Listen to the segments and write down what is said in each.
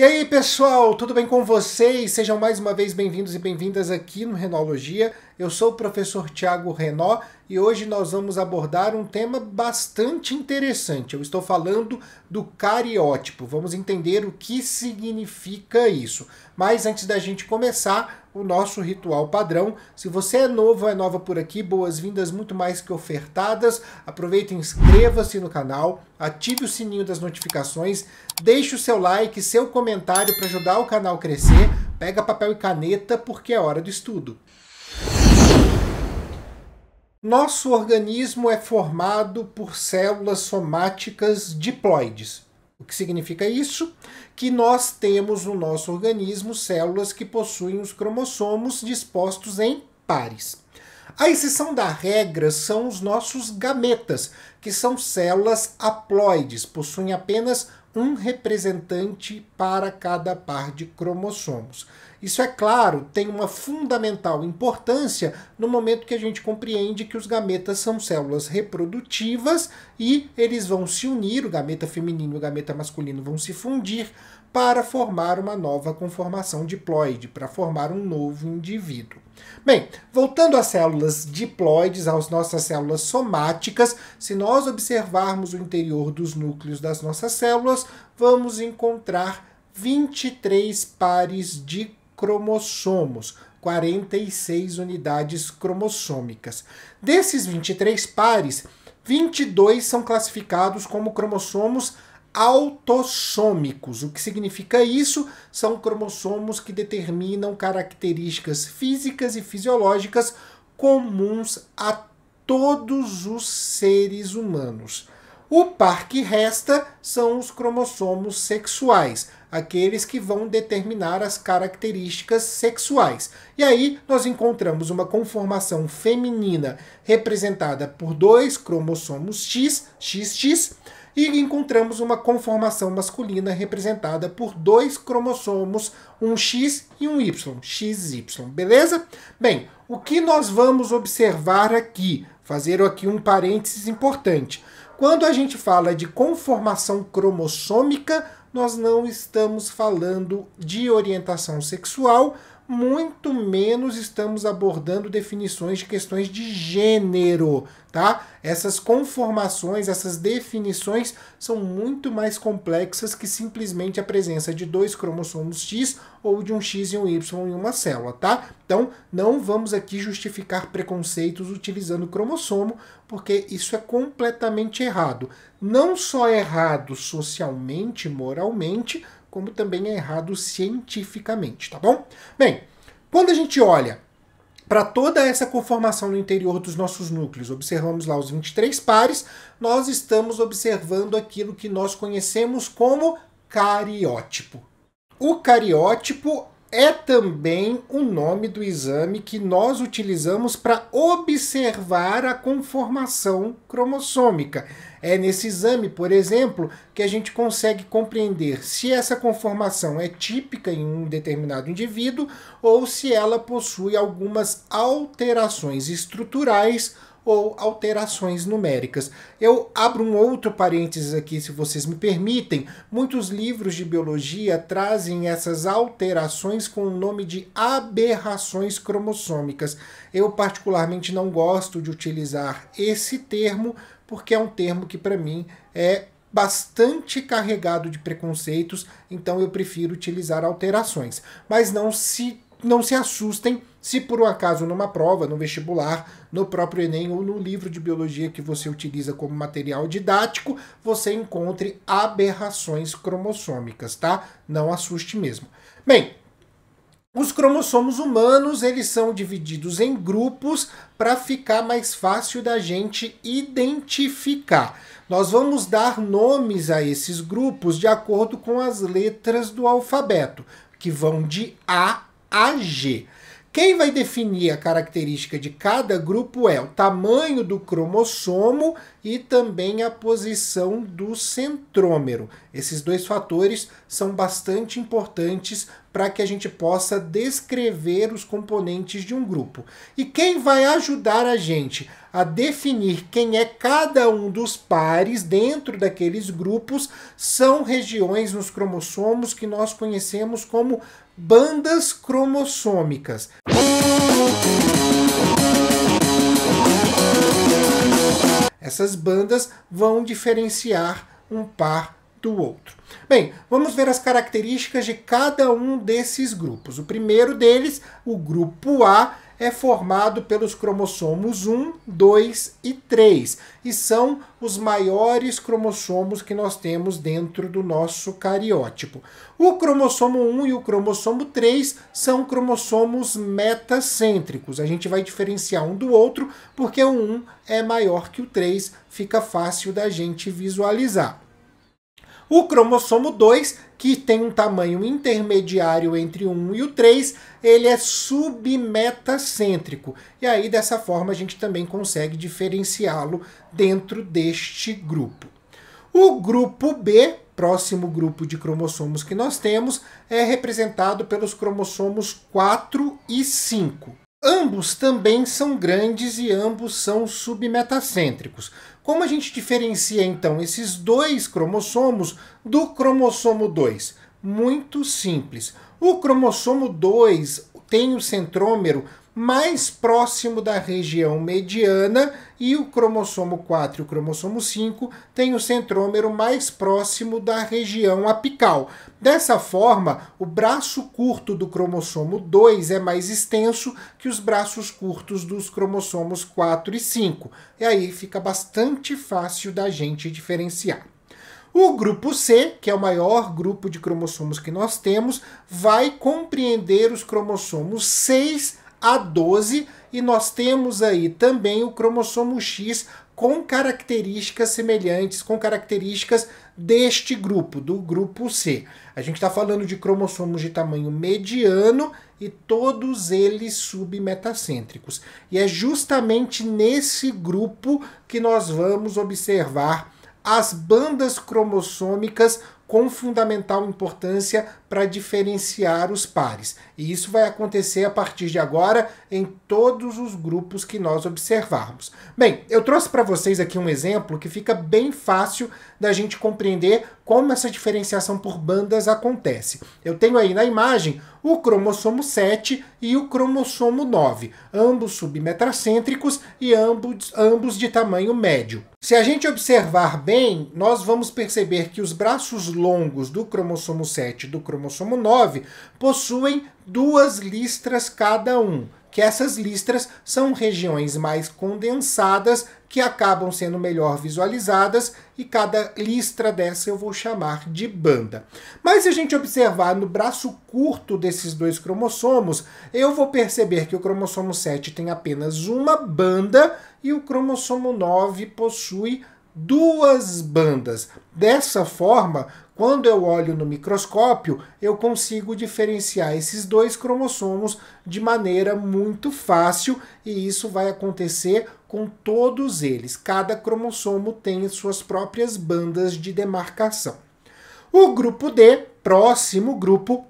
E aí, pessoal, tudo bem com vocês? Sejam mais uma vez bem-vindos e bem-vindas aqui no Renologia. Eu sou o professor Tiago Renó e hoje nós vamos abordar um tema bastante interessante. Eu estou falando do cariótipo. Vamos entender o que significa isso. Mas antes da gente começar, o nosso ritual padrão. Se você é novo ou é nova por aqui, boas-vindas muito mais que ofertadas. Aproveita e inscreva-se no canal, ative o sininho das notificações, deixe o seu like, seu comentário para ajudar o canal a crescer. Pega papel e caneta porque é hora do estudo. Nosso organismo é formado por células somáticas diploides. O que significa isso? Que nós temos no nosso organismo células que possuem os cromossomos dispostos em pares. A exceção da regra são os nossos gametas, que são células haploides, possuem apenas um representante para cada par de cromossomos. Isso, é claro, tem uma fundamental importância no momento que a gente compreende que os gametas são células reprodutivas e eles vão se unir, o gameta feminino e o gameta masculino vão se fundir para formar uma nova conformação diploide, para formar um novo indivíduo. Bem, voltando às células diploides, às nossas células somáticas, se nós observarmos o interior dos núcleos das nossas células, vamos encontrar 23 pares de cromossomos, 46 unidades cromossômicas. Desses 23 pares, 22 são classificados como cromossomos autossômicos. O que significa isso? São cromossomos que determinam características físicas e fisiológicas comuns a todos os seres humanos. O par que resta são os cromossomos sexuais, aqueles que vão determinar as características sexuais. E aí nós encontramos uma conformação feminina representada por dois cromossomos X, XX, e encontramos uma conformação masculina representada por dois cromossomos, um X e um Y, XY, beleza? Bem, o que nós vamos observar aqui? Fazer aqui um parênteses importante. Quando a gente fala de conformação cromossômica, nós não estamos falando de orientação sexual, muito menos estamos abordando definições de questões de gênero, tá? Essas conformações, essas definições são muito mais complexas que simplesmente a presença de dois cromossomos X ou de um X e um Y em uma célula, tá? Então, não vamos aqui justificar preconceitos utilizando cromossomo, porque isso é completamente errado. Não só errado socialmente, moralmente, como também é errado cientificamente, tá bom? Bem, quando a gente olha para toda essa conformação no interior dos nossos núcleos, observamos lá os 23 pares, nós estamos observando aquilo que nós conhecemos como cariótipo. O cariótipo é também o nome do exame que nós utilizamos para observar a conformação cromossômica. É nesse exame, por exemplo, que a gente consegue compreender se essa conformação é típica em um determinado indivíduo ou se ela possui algumas alterações estruturais ou alterações numéricas. Eu abro um outro parênteses aqui, se vocês me permitem. Muitos livros de biologia trazem essas alterações com o nome de aberrações cromossômicas. Eu, particularmente, não gosto de utilizar esse termo, porque é um termo que, para mim, é bastante carregado de preconceitos, então eu prefiro utilizar alterações. Mas não se, não se assustem se por um acaso numa prova, no vestibular, no próprio Enem ou no livro de biologia que você utiliza como material didático, você encontre aberrações cromossômicas, tá? Não assuste mesmo. Bem, os cromossomos humanos, eles são divididos em grupos para ficar mais fácil da gente identificar. Nós vamos dar nomes a esses grupos de acordo com as letras do alfabeto, que vão de A a G. Quem vai definir a característica de cada grupo é o tamanho do cromossomo e também a posição do centrômero. Esses dois fatores são bastante importantes para que a gente possa descrever os componentes de um grupo. E quem vai ajudar a gente a definir quem é cada um dos pares dentro daqueles grupos são regiões nos cromossomos que nós conhecemos como bandas cromossômicas. Essas bandas vão diferenciar um par do outro. Bem, vamos ver as características de cada um desses grupos. O primeiro deles, o grupo A, é formado pelos cromossomos 1, 2 e 3, e são os maiores cromossomos que nós temos dentro do nosso cariótipo. O cromossomo 1 e o cromossomo 3 são cromossomos metacêntricos. A gente vai diferenciar um do outro porque o 1 é maior que o 3, fica fácil da gente visualizar. O cromossomo 2, que tem um tamanho intermediário entre o 1 e o 3, ele é submetacêntrico. E aí, dessa forma, a gente também consegue diferenciá-lo dentro deste grupo. O grupo B, próximo grupo de cromossomos que nós temos, é representado pelos cromossomos 4 e 5. Ambos também são grandes e ambos são submetacêntricos. Como a gente diferencia então esses dois cromossomos do cromossomo 2? Muito simples. O cromossomo 2 tem o centrômero mais próximo da região mediana e o cromossomo 4 e o cromossomo 5 têm o centrômero mais próximo da região apical. Dessa forma, o braço curto do cromossomo 2 é mais extenso que os braços curtos dos cromossomos 4 e 5. E aí fica bastante fácil da gente diferenciar. O grupo C, que é o maior grupo de cromossomos que nós temos, vai compreender os cromossomos 6 a12 e nós temos aí também o cromossomo X com características semelhantes, com características deste grupo, do grupo C. A gente está falando de cromossomos de tamanho mediano e todos eles submetacêntricos. E é justamente nesse grupo que nós vamos observar as bandas cromossômicas com fundamental importância para diferenciar os pares. E isso vai acontecer a partir de agora em todos os grupos que nós observarmos. Bem, eu trouxe para vocês aqui um exemplo que fica bem fácil da gente compreender como essa diferenciação por bandas acontece. Eu tenho aí na imagem o cromossomo 7 e o cromossomo 9, ambos submetracêntricos e ambos, ambos de tamanho médio. Se a gente observar bem, nós vamos perceber que os braços longos do cromossomo 7 e do cromossomo 9 possuem duas listras cada um que essas listras são regiões mais condensadas que acabam sendo melhor visualizadas e cada listra dessa eu vou chamar de banda. Mas se a gente observar no braço curto desses dois cromossomos, eu vou perceber que o cromossomo 7 tem apenas uma banda e o cromossomo 9 possui duas bandas. Dessa forma, quando eu olho no microscópio, eu consigo diferenciar esses dois cromossomos de maneira muito fácil e isso vai acontecer com todos eles. Cada cromossomo tem suas próprias bandas de demarcação. O grupo D, próximo grupo,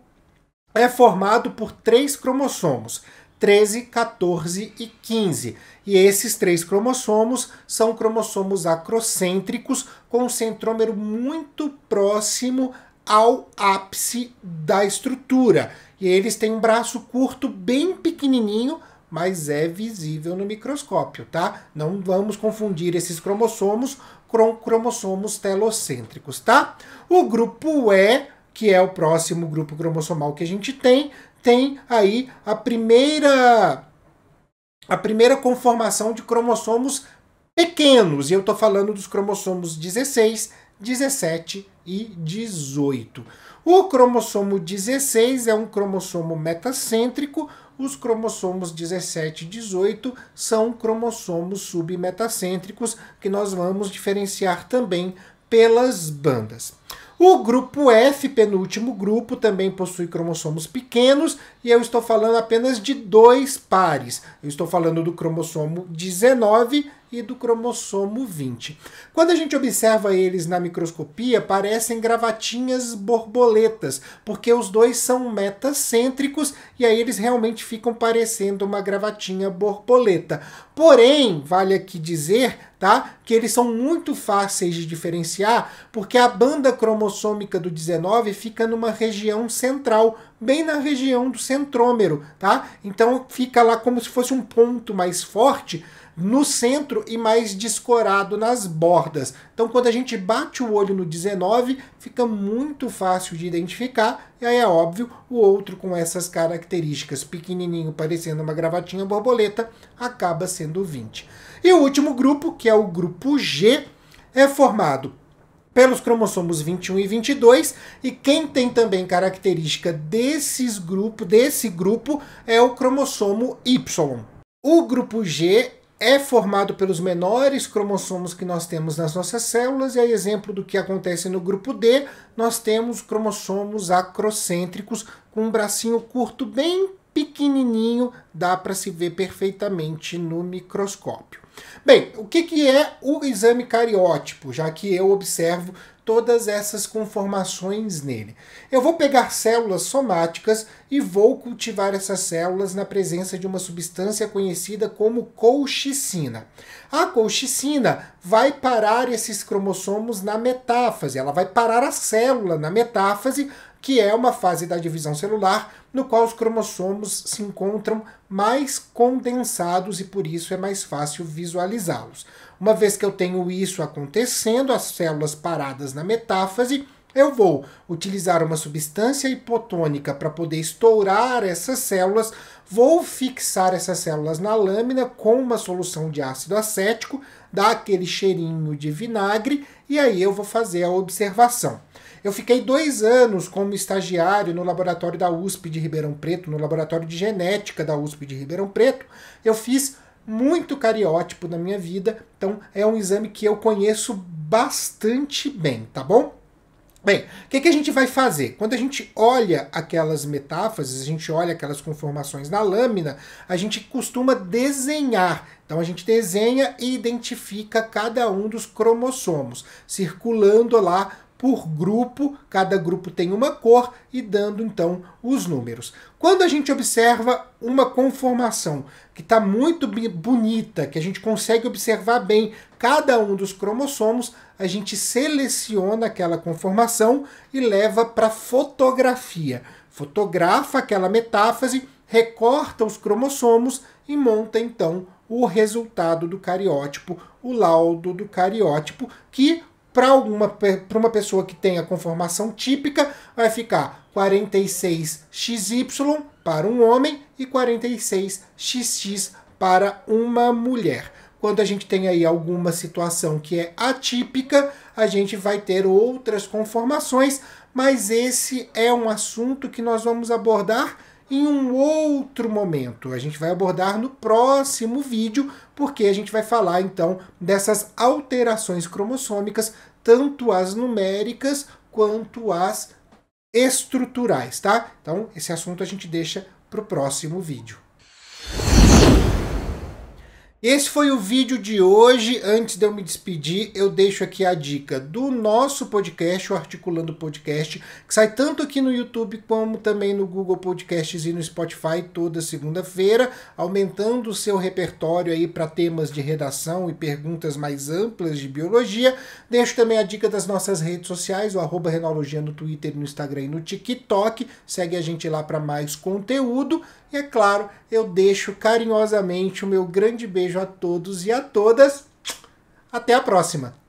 é formado por três cromossomos. 13, 14 e 15. E esses três cromossomos são cromossomos acrocêntricos com um centrômero muito próximo ao ápice da estrutura. E eles têm um braço curto bem pequenininho, mas é visível no microscópio, tá? Não vamos confundir esses cromossomos com cromossomos telocêntricos, tá? O grupo E, que é o próximo grupo cromossomal que a gente tem, tem aí a primeira a primeira conformação de cromossomos pequenos, e eu estou falando dos cromossomos 16, 17 e 18. O cromossomo 16 é um cromossomo metacêntrico, os cromossomos 17 e 18 são cromossomos submetacêntricos, que nós vamos diferenciar também pelas bandas. O grupo F, penúltimo grupo, também possui cromossomos pequenos, e eu estou falando apenas de dois pares. Eu estou falando do cromossomo 19 e do cromossomo 20. Quando a gente observa eles na microscopia, parecem gravatinhas borboletas, porque os dois são metacêntricos e aí eles realmente ficam parecendo uma gravatinha borboleta. Porém, vale aqui dizer, tá, que eles são muito fáceis de diferenciar, porque a banda cromossômica do 19 fica numa região central, bem na região do centrômero, tá? Então fica lá como se fosse um ponto mais forte no centro e mais descorado nas bordas. Então quando a gente bate o olho no 19, fica muito fácil de identificar, e aí é óbvio, o outro com essas características, pequenininho, parecendo uma gravatinha borboleta, acaba sendo o 20. E o último grupo, que é o grupo G, é formado pelos cromossomos 21 e 22, e quem tem também característica desses grupo, desse grupo é o cromossomo Y. O grupo G é formado pelos menores cromossomos que nós temos nas nossas células, e a exemplo do que acontece no grupo D, nós temos cromossomos acrocêntricos com um bracinho curto bem pequenininho, dá para se ver perfeitamente no microscópio. Bem, o que, que é o exame cariótipo, já que eu observo todas essas conformações nele? Eu vou pegar células somáticas e vou cultivar essas células na presença de uma substância conhecida como colchicina. A colchicina vai parar esses cromossomos na metáfase, ela vai parar a célula na metáfase que é uma fase da divisão celular no qual os cromossomos se encontram mais condensados e por isso é mais fácil visualizá-los. Uma vez que eu tenho isso acontecendo, as células paradas na metáfase, eu vou utilizar uma substância hipotônica para poder estourar essas células, vou fixar essas células na lâmina com uma solução de ácido acético, dá aquele cheirinho de vinagre e aí eu vou fazer a observação. Eu fiquei dois anos como estagiário no laboratório da USP de Ribeirão Preto, no laboratório de genética da USP de Ribeirão Preto. Eu fiz muito cariótipo na minha vida, então é um exame que eu conheço bastante bem, tá bom? Bem, o que, que, a gente vai fazer? Quando a gente olha aquelas metáfases, a gente olha aquelas conformações na lâmina, a gente costuma desenhar. Então a gente desenha e identifica cada um dos cromossomos, circulando lá por grupo, cada grupo tem uma cor e dando então os números. Quando a gente observa uma conformação que está muito bonita, que a gente consegue observar bem cada um dos cromossomos, a gente seleciona aquela conformação e leva para fotografia. Fotografa aquela metáfase, recorta os cromossomos e monta então o resultado do cariótipo, o laudo do cariótipo, que para uma, para uma pessoa que tem a conformação típica, vai ficar 46XY para um homem e 46XX para uma mulher. Quando a gente tem aí alguma situação que é atípica, a gente vai ter outras conformações, mas esse é um assunto que nós vamos abordar em um outro momento. A gente vai abordar no próximo vídeo, porque a gente vai falar então dessas alterações cromossômicas, tanto as numéricas quanto as estruturais, tá? Então, esse assunto a gente deixa para o próximo vídeo. Esse foi o vídeo de hoje. Antes de eu me despedir, eu deixo aqui a dica do nosso podcast, o Articulando Podcast, que sai tanto aqui no YouTube como também no Google Podcasts e no Spotify toda segunda-feira, aumentando o seu repertório aí para temas de redação e perguntas mais amplas de biologia. Deixo também a dica das nossas redes sociais, o arroba Renologia no Twitter, no Instagram e no TikTok. Segue a gente lá para mais conteúdo. E é claro, eu deixo carinhosamente o meu grande beijo beijo a todos e a todas. Até a próxima!